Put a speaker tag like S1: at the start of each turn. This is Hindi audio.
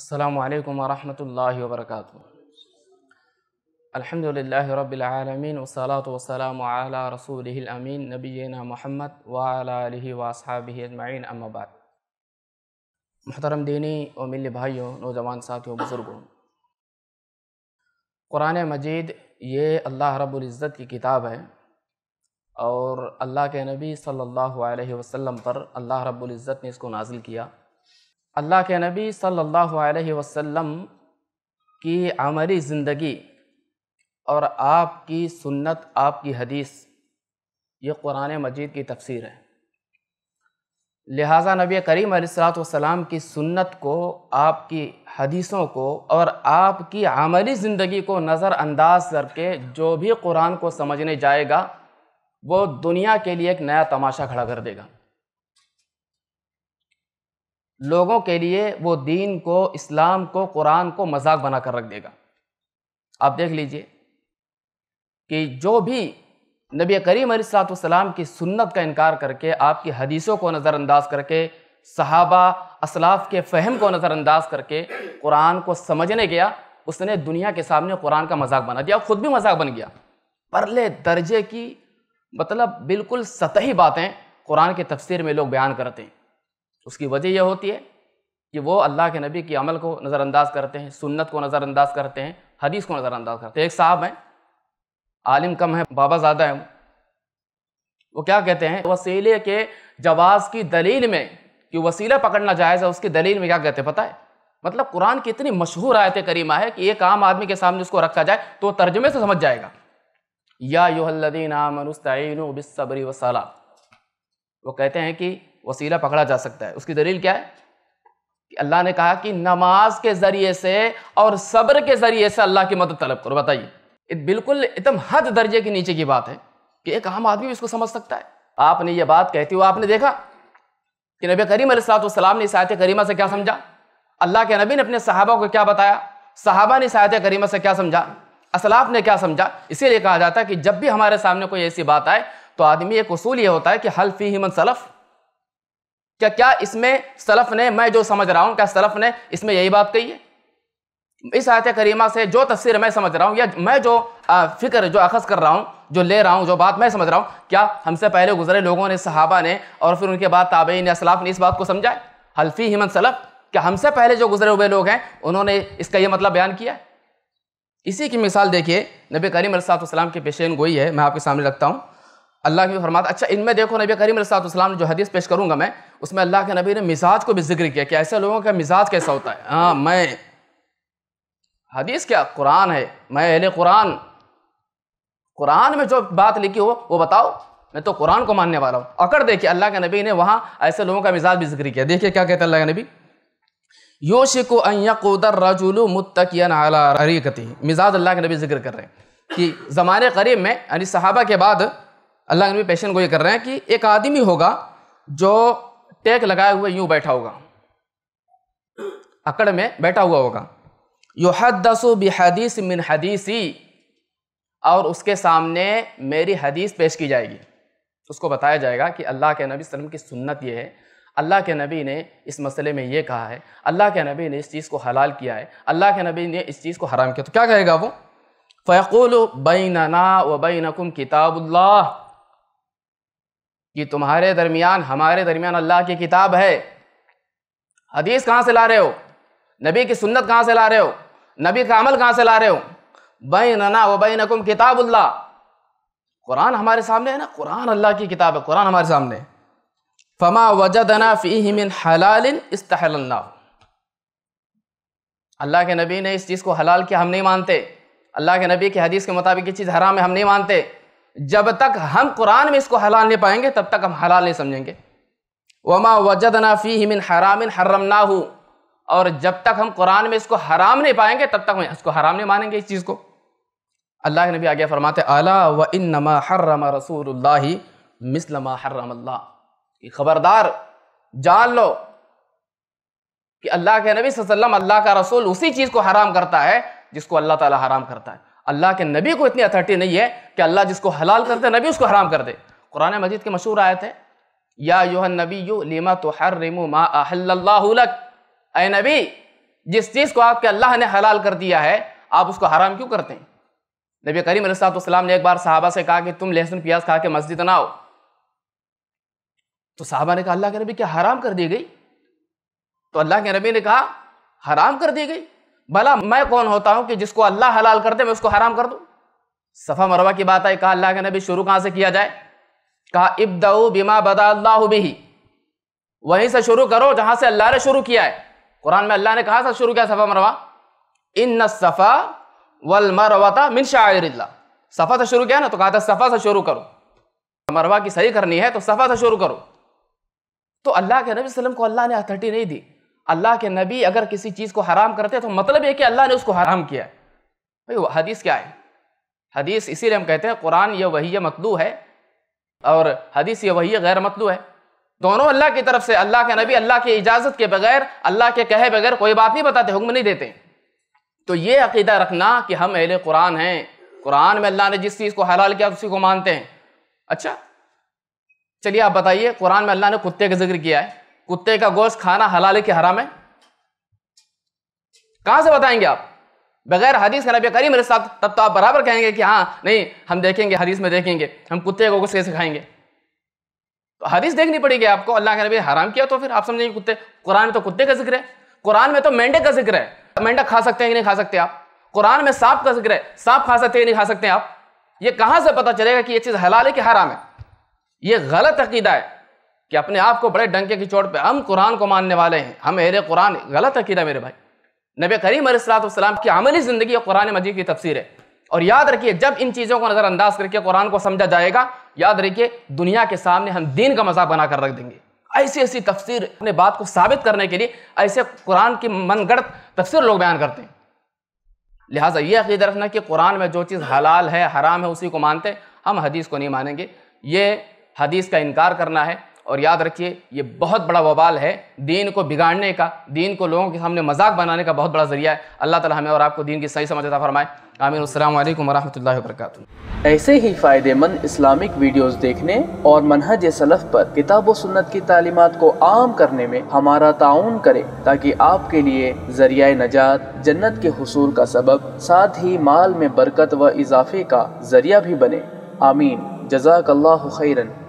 S1: अल्लाम वरहमल वर्क अलहमदिल्ला रबालमीन वसलात वसलाम रसूलमीन नबीना महमद वाली वासब अजमाइन अम्माबाद महतरम दीनी और मिल भाइयों नौजवान साथियों बुज़ुर्गों क़ुरान मजीद ये अल्लाह रब्ज़त की किताब है और अल्लाह के नबी सल्लल्लाहु अलैहि वसल्लम पर अल्लाह रब्ज़त ने इसको नाजिल किया अल्लाह के नबी सल्लल्लाहु अलैहि वसल्लम की आमरी ज़िंदगी और आपकी सुन्नत आपकी हदीस ये कुरान मजीद की तफसीर है लिहाजा नबी करीम सलाम की सुन्नत को आपकी हदीसों को और आपकी आमली ज़िंदगी को नज़रअंदाज करके जो भी कुरान को समझने जाएगा वो दुनिया के लिए एक नया तमाशा खड़ा कर देगा लोगों के लिए वो दीन को इस्लाम को कुरान को मजाक बना कर रख देगा आप देख लीजिए कि जो भी नबी करीम सलाम की सुन्नत का इनकार करके आपकी हदीसों को नज़रअंदाज करके सहाबा असलाफ के फहम को नज़रअंदाज करके कुरान को समझने गया उसने दुनिया के सामने कुरान का मजाक बना दिया खुद भी मजाक बन गया परले दर्जे की मतलब बिल्कुल सतही बातें कुरान के तफसीर में लोग बयान करते हैं उसकी वजह यह होती है कि वो अल्लाह के नबी के अमल को नज़रअंदाज करते हैं सुन्नत को नज़रअंदाज करते हैं हदीस को नज़रअंदाज करते हैं तो एक साहब हैं आलिम कम है बाबा ज़्यादा हैं वो क्या कहते हैं वसीले के जवाज़ की दलील में कि वसीला पकड़ना जायज़ है उसकी दलील में क्या कहते हैं पता है मतलब कुरान की इतनी मशहूर आयत करीमा है कि एक आम आदमी के सामने उसको रखा जाए तो तर्जमे से समझ जाएगा या योहल्लिन आमनस्तबिसबरी वसला वो कहते हैं कि वसीला पकड़ा जा सकता है उसकी दलील क्या है कि अल्लाह ने कहा कि नमाज के ज़रिए से और सब्र के ज़रिए से अल्लाह की मदद तलब करो बताइए बिल्कुल एकदम हद दर्जे के नीचे की बात है कि एक आम आदमी इसको समझ सकता है आपने ये बात कहती हुआ आपने देखा कि नबी करीम सलाम ने इस करीमा से क्या समझा अल्लाह के नबी ने अपने साहबा को क्या बताया साहबा ने इस करीमा से क्या समझा असलाफ ने क्या समझा इसीलिए कहा जाता है कि जब भी हमारे सामने कोई ऐसी बात आए तो आदमी एक उसूल ये होता है कि हल्फी हिमन सलफ़ क्या क्या इसमें सलफ ने मैं जो समझ रहा हूँ क्या सलफ ने इसमें यही बात कही है इस आयत करीमा से जो तस्वीर मैं समझ रहा हूँ या मैं जो फिक्र जो अखज़ कर रहा हूँ जो ले रहा हूँ जो बात मैं समझ रहा हूँ क्या हमसे पहले गुजरे लोगों ने सहाबा ने और फिर उनके बाद ताबेन ने असलाफ ने इस बात को समझा हल्फी हिमन सलफ क्या हमसे पहले जो गुजरे हुए लोग हैं उन्होंने इसका यह मतलब बयान किया इसी की मिसाल देखिए नबी करीम सलाम की पेशेन गोई है मैं आपके सामने रखता हूँ अल्लाह की फरमात अच्छा इनमें देखो नबी करीम सलाम जो हदीस पेश करूँगा मैं उसमें अल्लाह के नबी ने मिजाज को भी जिक्र किया कि ऐसे लोगों का मिजाज कैसा होता है हाँ मैं हदीस क्या कुरान है मैं अहले कुरान कुरान में जो बात लिखी हो वो बताओ मैं तो कुरान को मानने वाला हूँ अकड़ देखिए अल्लाह के नबी ने वहाँ ऐसे लोगों का मिजाज भी जिक्र किया देखिए क्या कहते हैं अल्लाह के नबी योशिको अयकूदर रजुलू मुतकियन मिजाज अल्लाह के नबी जिक्र कर रहे हैं कि ज़माने करीब में यानी सहाबा के बाद अल्लाह नबी पेशन को ये कर रहे हैं कि एक आदमी होगा जो टेक लगाए हुए यूँ बैठा होगा अकड़ में बैठा हुआ होगा योहदसु बिहदीस मिन हदीसी और उसके सामने मेरी हदीस पेश की जाएगी उसको बताया जाएगा कि अल्लाह के नबी वसलम की सुन्नत ये है अल्लाह के नबी ने इस मसले में ये कहा है अल्लाह के नबी ने इस चीज़ को हलाल किया है अल्लाह के नबी ने इस चीज़ को हराम किया तो क्या कहेगा वो फ़ैकुल बैनना व बैनकुम किताबुल्लाह कि तुम्हारे दरमियान हमारे दरमियान अल्लाह की किताब है हदीस कहाँ से ला रहे हो नबी की सुन्नत कहाँ से ला रहे हो नबी का अमल कहाँ से ला रहे हो नना व बैनकुम किताबुल्ला कुरान हमारे सामने है ना कुरान अल्लाह की किताब है कुरान हमारे सामने फमा वजदना फ़ी हलाल इस्तहलना अल्लाह के नबी ने इस चीज़ को हलाल किया हम नहीं मानते अल्लाह के नबी की हदीस के मुताबिक ये चीज़ हराम है हम नहीं मानते जब तक हम कुरान में इसको हलाल नहीं पाएंगे तब तक हम हलाल नहीं समझेंगे वमा वजदना फ़ी हिमिन हराम हर्रम ना हो और जब तक हम कुरान में इसको हराम नहीं पाएंगे तब तक हम इसको हराम नहीं मानेंगे इस चीज़ को अल्लाह के नबी आगे फरमाते अला व इन नमा हर्रम रसूल मिसलमा हर्रम ख़बरदार जान लो कि अल्लाह के नबी वसल्लम अल्लाह का रसूल उसी चीज़ को हराम करता है जिसको अल्लाह ताला हराम करता है अल्लाह के नबी को इतनी अथॉरिटी नहीं है कि अल्लाह जिसको हलाल कर दे नबी उसको हराम कर दे कुरान मजीद के मशहूर आयत है या योहन नबी यू लीमा तो हर रिमो माहक ए नबी जिस चीज़ को आपके अल्लाह ने हलाल कर दिया है आप उसको हराम क्यों करते हैं नबी करीम सलाम ने एक बार साहबा से कहा कि तुम लहसुन प्याज खा के मस्जिद ना आओ तो साहबा ने कहा अल्लाह के नबी क्या हराम कर दी गई तो अल्लाह के नबी ने कहा हराम कर दी गई भला मैं कौन होता हूं कि जिसको अल्लाह हलाल कर दे मैं उसको हराम कर दूं सफ़ा मरवा की बात आई कहा अल्लाह के नबी शुरू कहां से किया जाए कहा इब्दाऊ बिमा बदा अल्लाह बिही वहीं से शुरू करो जहां से अल्लाह ने शुरू किया है कुरान में अल्लाह ने कहा से शुरू किया सफ़ा मरवा इन सफ़ा वल मरवा मिन शायरल्ला सफ़ा से शुरू किया ना तो कहा था सफ़ा से शुरू करो मरवा की सही करनी है तो सफ़ा से शुरू करो तो अल्लाह के नबी वसलम को अल्लाह ने अथॉरिटी नहीं दी अल्लाह के नबी अगर किसी चीज़ को हराम करते तो मतलब ये कि अल्लाह ने उसको हराम किया भाई हदीस क्या है हदीस इसीलिए हम कहते हैं कुरान यह वही मतलू है और हदीस यह वही गैर मतलू है दोनों अल्लाह की तरफ से अल्लाह के नबी अल्लाह की इजाज़त के बगैर अल्लाह के कहे बगैर कोई बात नहीं बताते हुक्म नहीं देते तो ये अकीदा रखना कि हम अहले कुरान हैं कुरान में अल्लाह ने जिस चीज़ को हलाल किया उसी को मानते हैं अच्छा चलिए आप बताइए कुरान में अल्लाह ने कुत्ते का जिक्र किया है कुत्ते का गोश्त खाना हलाल है कि हराम है कहां से बताएंगे आप बगैर हदीस के नबी करीम साहब तब तो आप बराबर कहेंगे कि हाँ नहीं हम देखेंगे हदीस में देखेंगे हम कुत्ते को गोश्त कैसे खाएंगे तो हदीस देखनी पड़ेगी आपको अल्लाह के नबी हराम किया तो फिर आप समझेंगे कुत्ते कुरान में तो कुत्ते का जिक्र है कुरान में तो मेंढक का जिक्र है मेंढक खा सकते हैं कि नहीं खा सकते आप कुरान में सांप का जिक्र है सांप खा सकते हैं नहीं खा सकते आप ये कहां से पता चलेगा कि ये चीज़ हलाल है कि हराम है ये गलत अकीदा है कि अपने आप को बड़े डंके की चोट पे हम कुरान को मानने वाले हैं हम मेरे कुरान गलत अकीदा मेरे भाई नबी करीम सलाम की अमली ज़िंदगी और कुरान मजीद की तफसीर है और याद रखिए जब इन चीज़ों को नज़रअंदाज करके कुरान को समझा जाएगा याद रखिए दुनिया के सामने हम दीन का मजाक बना कर रख देंगे ऐसी ऐसी तफसीर अपने बात को साबित करने के लिए ऐसे कुरान की मनगढ़ तफसीर लोग बयान करते हैं लिहाजा ये अकीदा रखना कि कुरान में जो चीज़ हलाल है हराम है उसी को मानते हम हदीस को नहीं मानेंगे ये हदीस का इनकार करना है और याद रखिए ये बहुत बड़ा वबाल है दीन को बिगाड़ने का दीन को लोगों के सामने मजाक बनाने का बहुत बड़ा जरिया है अल्लाह ताला हमें और आपको दीन की सही समझ अता फरमाए आमिर अल्लाम वरहमल वर्क ऐसे ही फ़ायदेमंद इस्लामिक वीडियोस देखने और मनहज सलफ़ पर किताब व सुन्नत की तालीमत को आम करने में हमारा ताउन करें ताकि आपके लिए जरिया नजात जन्नत के हसूल का सबब साथ ही माल में बरकत व इजाफे का जरिया भी बने आमीन जजाक खैरन